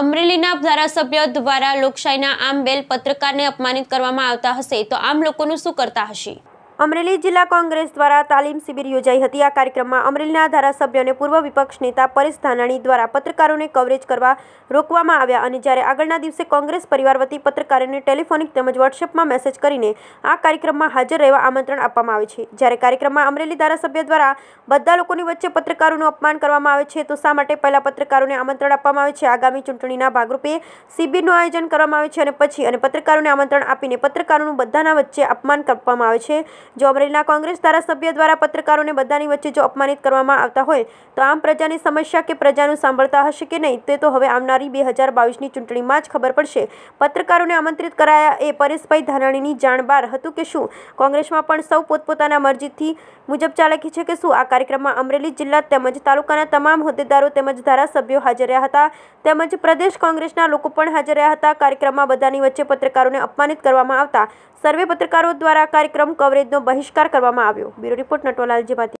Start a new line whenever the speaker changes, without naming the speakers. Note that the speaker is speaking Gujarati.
અમરેલીના ધારાસભ્ય દ્વારા લોકશાહીના આમ બેલ પત્રકારને અપમાનિત કરવામાં આવતા હશે તો આમ લોકોનું શું કરતા હશે
અમરેલી જિલ્લા કોંગ્રેસ દ્વારા તાલીમ શિબિર યોજાઈ હતી આ કાર્યક્રમમાં અમરેલીના ધારાસભ્ય અને પૂર્વ વિપક્ષ નેતા પરેશ ધાનાણી દ્વારા પત્રકારોને કવરેજ કરવા રોકવામાં આવ્યા અને જ્યારે આગળના દિવસે કોંગ્રેસ પરિવાર વતી પત્રકારોને ટેલિફોનિક તેમજ વોટ્સએપમાં મેસેજ કરીને આ કાર્યક્રમમાં હાજર રહેવા આમંત્રણ આપવામાં આવે છે જ્યારે કાર્યક્રમમાં અમરેલી ધારાસભ્ય દ્વારા બધા લોકોની વચ્ચે પત્રકારોનું અપમાન કરવામાં આવે છે તો શા માટે પહેલા પત્રકારોને આમંત્રણ આપવામાં આવે છે આગામી ચૂંટણીના ભાગરૂપે શિબિરનું આયોજન કરવામાં આવે છે અને પછી અને પત્રકારોને આમંત્રણ આપીને પત્રકારોનું બધાના વચ્ચે અપમાન કરવામાં આવે છે જો અમરેલીના કોંગ્રેસ ધારાસભ્ય દ્વારા પત્રકારોને બધાની વચ્ચે જો અપમાનિત કરવામાં આવતા હોય તો આમ પ્રજાની સમસ્યા કે પ્રજાનું સાંભળતા હશે કે નહીં તે તો હવે આવનારી બે હજાર બાવીસની ચૂંટણીમાં જ ખબર પડશે પત્રકારોને આમંત્રિત કરાયા એ પરેશભાઈ ધાનાણીની જાણ બહાર હતું કે શું કોંગ્રેસમાં પણ સૌ પોતપોતાના મરજીથી મુજબ ચાલકી છે કે શું આ કાર્યક્રમમાં અમરેલી જિલ્લા તેમજ તાલુકાના તમામ હોદ્દેદારો તેમજ ધારાસભ્યો હાજર રહ્યા હતા તેમજ પ્રદેશ કોંગ્રેસના લોકો પણ હાજર રહ્યા હતા કાર્યક્રમમાં બધાની વચ્ચે પત્રકારોને અપમાનિત કરવામાં આવતા સર્વે પત્રકારો દ્વારા કાર્યક્રમ કવરેજ બહિષ્કાર કરવામાં આવ્યો બ્યુરો રિપોર્ટ નટવરલાલ જેમાંથી